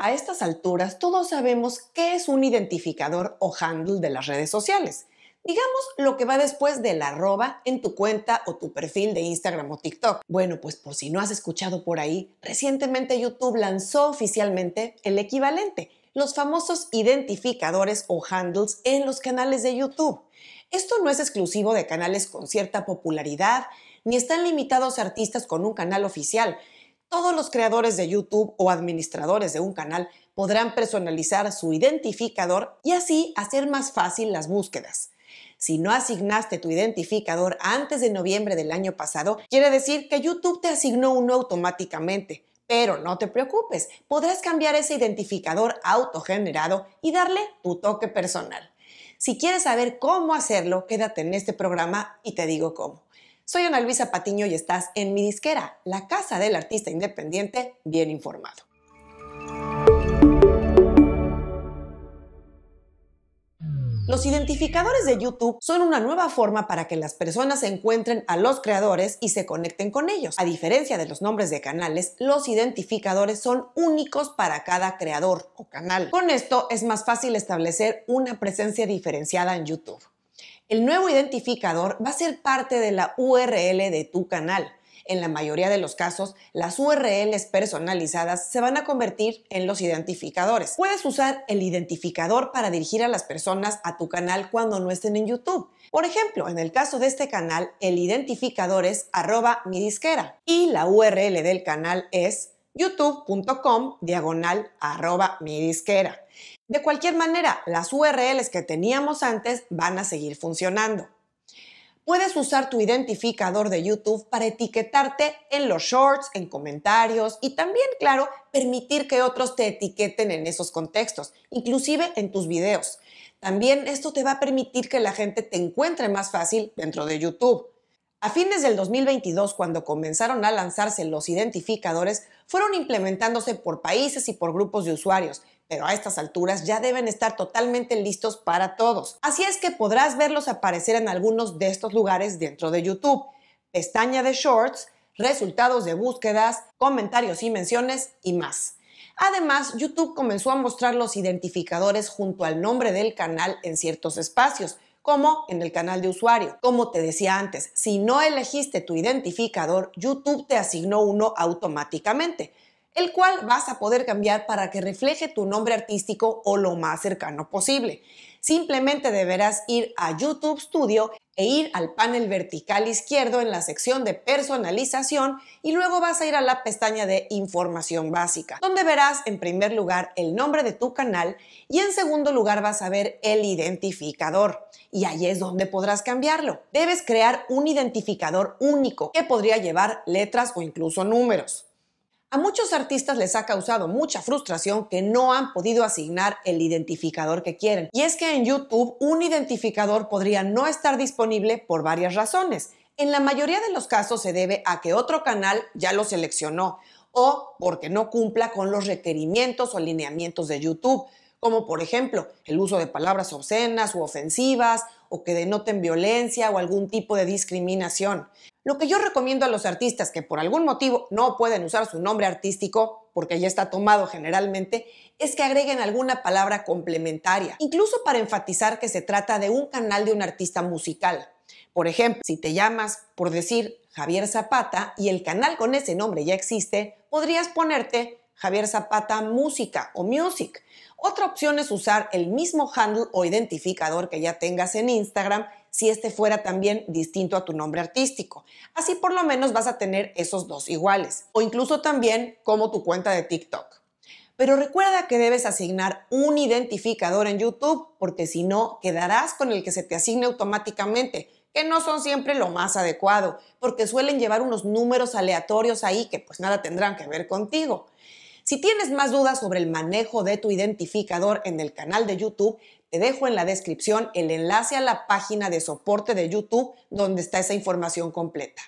A estas alturas, todos sabemos qué es un identificador o handle de las redes sociales. Digamos lo que va después la arroba en tu cuenta o tu perfil de Instagram o TikTok. Bueno, pues por si no has escuchado por ahí, recientemente YouTube lanzó oficialmente el equivalente, los famosos identificadores o handles en los canales de YouTube. Esto no es exclusivo de canales con cierta popularidad, ni están limitados a artistas con un canal oficial, todos los creadores de YouTube o administradores de un canal podrán personalizar su identificador y así hacer más fácil las búsquedas. Si no asignaste tu identificador antes de noviembre del año pasado, quiere decir que YouTube te asignó uno automáticamente. Pero no te preocupes, podrás cambiar ese identificador autogenerado y darle tu toque personal. Si quieres saber cómo hacerlo, quédate en este programa y te digo cómo. Soy Ana Luisa Patiño y estás en mi disquera, la casa del artista independiente bien informado. Los identificadores de YouTube son una nueva forma para que las personas encuentren a los creadores y se conecten con ellos. A diferencia de los nombres de canales, los identificadores son únicos para cada creador o canal. Con esto es más fácil establecer una presencia diferenciada en YouTube. El nuevo identificador va a ser parte de la URL de tu canal. En la mayoría de los casos, las URLs personalizadas se van a convertir en los identificadores. Puedes usar el identificador para dirigir a las personas a tu canal cuando no estén en YouTube. Por ejemplo, en el caso de este canal, el identificador es arroba mi disquera y la URL del canal es youtube.com diagonal arroba mi disquera. De cualquier manera, las URLs que teníamos antes van a seguir funcionando. Puedes usar tu identificador de YouTube para etiquetarte en los shorts, en comentarios y también, claro, permitir que otros te etiqueten en esos contextos, inclusive en tus videos. También esto te va a permitir que la gente te encuentre más fácil dentro de YouTube. A fines del 2022, cuando comenzaron a lanzarse los identificadores, fueron implementándose por países y por grupos de usuarios, pero a estas alturas ya deben estar totalmente listos para todos. Así es que podrás verlos aparecer en algunos de estos lugares dentro de YouTube. Pestaña de Shorts, resultados de búsquedas, comentarios y menciones y más. Además, YouTube comenzó a mostrar los identificadores junto al nombre del canal en ciertos espacios, como en el canal de usuario. Como te decía antes, si no elegiste tu identificador, YouTube te asignó uno automáticamente el cual vas a poder cambiar para que refleje tu nombre artístico o lo más cercano posible. Simplemente deberás ir a YouTube Studio e ir al panel vertical izquierdo en la sección de personalización y luego vas a ir a la pestaña de información básica, donde verás en primer lugar el nombre de tu canal y en segundo lugar vas a ver el identificador y ahí es donde podrás cambiarlo. Debes crear un identificador único que podría llevar letras o incluso números. A muchos artistas les ha causado mucha frustración que no han podido asignar el identificador que quieren. Y es que en YouTube un identificador podría no estar disponible por varias razones. En la mayoría de los casos se debe a que otro canal ya lo seleccionó o porque no cumpla con los requerimientos o alineamientos de YouTube como por ejemplo el uso de palabras obscenas u ofensivas o que denoten violencia o algún tipo de discriminación. Lo que yo recomiendo a los artistas que por algún motivo no pueden usar su nombre artístico, porque ya está tomado generalmente, es que agreguen alguna palabra complementaria, incluso para enfatizar que se trata de un canal de un artista musical. Por ejemplo, si te llamas, por decir, Javier Zapata y el canal con ese nombre ya existe, podrías ponerte Javier Zapata Música o Music. Otra opción es usar el mismo handle o identificador que ya tengas en Instagram si este fuera también distinto a tu nombre artístico. Así por lo menos vas a tener esos dos iguales o incluso también como tu cuenta de TikTok. Pero recuerda que debes asignar un identificador en YouTube porque si no quedarás con el que se te asigne automáticamente que no son siempre lo más adecuado, porque suelen llevar unos números aleatorios ahí que pues nada tendrán que ver contigo. Si tienes más dudas sobre el manejo de tu identificador en el canal de YouTube, te dejo en la descripción el enlace a la página de soporte de YouTube donde está esa información completa.